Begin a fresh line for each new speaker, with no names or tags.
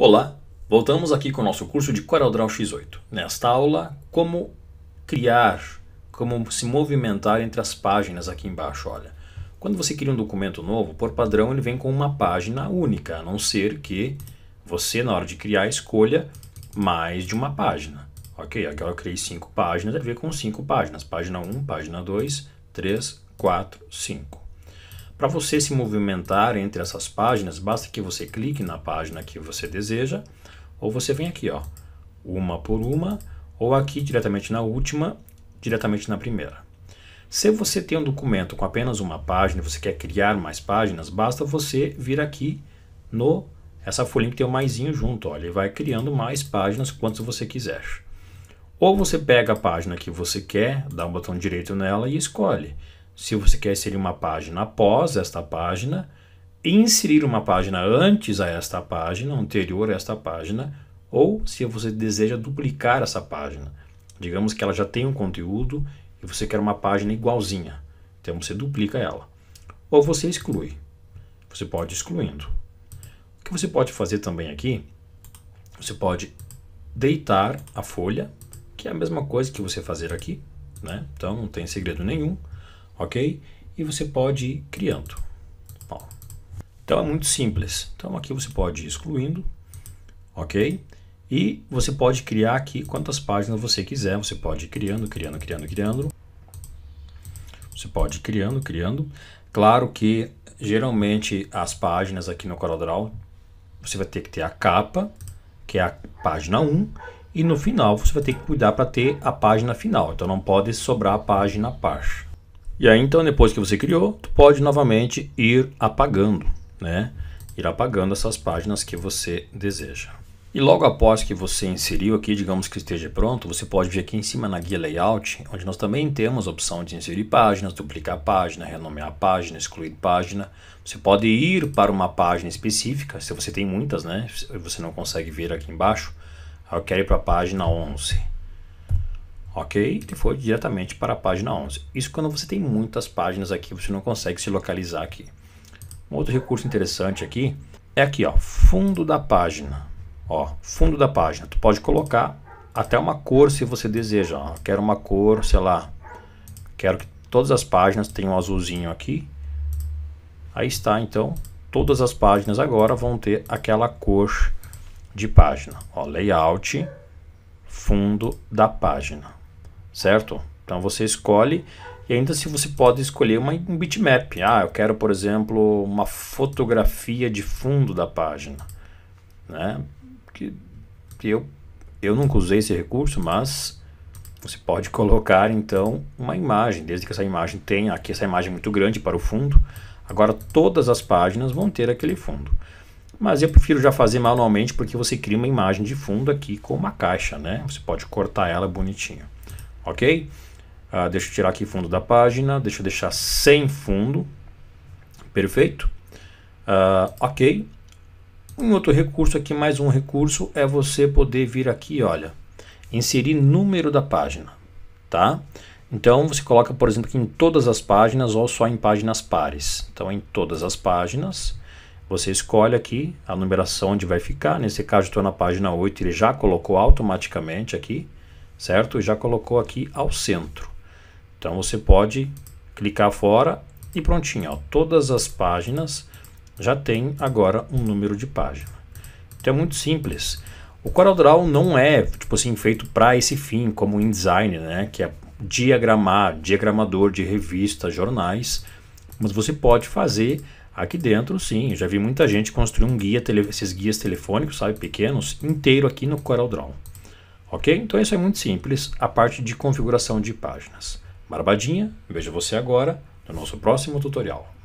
Olá, voltamos aqui com o nosso curso de CorelDRAW X8. Nesta aula, como criar, como se movimentar entre as páginas aqui embaixo, olha. Quando você cria um documento novo, por padrão ele vem com uma página única, a não ser que você, na hora de criar, escolha mais de uma página. Ok, aqui eu criei cinco páginas, deve vem com cinco páginas. Página 1, página 2, 3, 4, 5. Para você se movimentar entre essas páginas, basta que você clique na página que você deseja, ou você vem aqui, ó, uma por uma, ou aqui diretamente na última, diretamente na primeira. Se você tem um documento com apenas uma página e você quer criar mais páginas, basta você vir aqui no essa folhinha que tem o um maisinho junto, olha, ele vai criando mais páginas quantas você quiser. Ou você pega a página que você quer, dá um botão direito nela e escolhe se você quer inserir uma página após esta página, inserir uma página antes a esta página, anterior a esta página, ou se você deseja duplicar essa página. Digamos que ela já tem um conteúdo e você quer uma página igualzinha. Então você duplica ela. Ou você exclui. Você pode excluindo. O que você pode fazer também aqui, você pode deitar a folha, que é a mesma coisa que você fazer aqui, né? Então não tem segredo nenhum ok? E você pode ir criando. Bom, então é muito simples. Então aqui você pode ir excluindo, ok? E você pode criar aqui quantas páginas você quiser. Você pode ir criando, criando, criando, criando. Você pode ir criando, criando. Claro que geralmente as páginas aqui no CorelDRAW você vai ter que ter a capa, que é a página 1, e no final você vai ter que cuidar para ter a página final. Então não pode sobrar a página par. E aí então depois que você criou, tu pode novamente ir apagando, né? Ir apagando essas páginas que você deseja. E logo após que você inseriu aqui, digamos que esteja pronto, você pode vir aqui em cima na guia layout, onde nós também temos a opção de inserir páginas, duplicar página, renomear página, excluir página. Você pode ir para uma página específica, se você tem muitas, né? Você não consegue ver aqui embaixo. Eu quero ir para a página 11 ok? Ele foi diretamente para a página 11. Isso quando você tem muitas páginas aqui, você não consegue se localizar aqui. Um outro recurso interessante aqui é aqui, ó, fundo da página. Ó, fundo da página. Tu pode colocar até uma cor se você deseja. Ó. Quero uma cor, sei lá. Quero que todas as páginas tenham um azulzinho aqui. Aí está, então, todas as páginas agora vão ter aquela cor de página. Ó, layout, fundo da página certo? Então você escolhe e ainda assim você pode escolher uma, um bitmap. Ah, eu quero, por exemplo, uma fotografia de fundo da página, né? Que, que eu, eu nunca usei esse recurso, mas você pode colocar então uma imagem, desde que essa imagem tenha aqui essa imagem é muito grande para o fundo. Agora todas as páginas vão ter aquele fundo. Mas eu prefiro já fazer manualmente porque você cria uma imagem de fundo aqui com uma caixa, né? Você pode cortar ela bonitinho ok? Ah, deixa eu tirar aqui fundo da página, deixa eu deixar sem fundo, perfeito? Ah, ok. Um outro recurso aqui, mais um recurso, é você poder vir aqui, olha, inserir número da página, tá? Então, você coloca, por exemplo, aqui em todas as páginas ou só em páginas pares. Então, em todas as páginas, você escolhe aqui a numeração onde vai ficar. Nesse caso, estou na página 8, ele já colocou automaticamente aqui certo? Já colocou aqui ao centro. Então você pode clicar fora e prontinho, ó, todas as páginas já tem agora um número de página. Então é muito simples. O CorelDRAW não é tipo assim feito para esse fim, como o InDesign, né, que é diagramar, diagramador de revistas, jornais, mas você pode fazer Aqui dentro, sim, eu já vi muita gente construir um guia, esses guias telefônicos, sabe, pequenos, inteiro aqui no CorelDRAW. Ok? Então isso é muito simples, a parte de configuração de páginas. Barbadinha, vejo você agora no nosso próximo tutorial.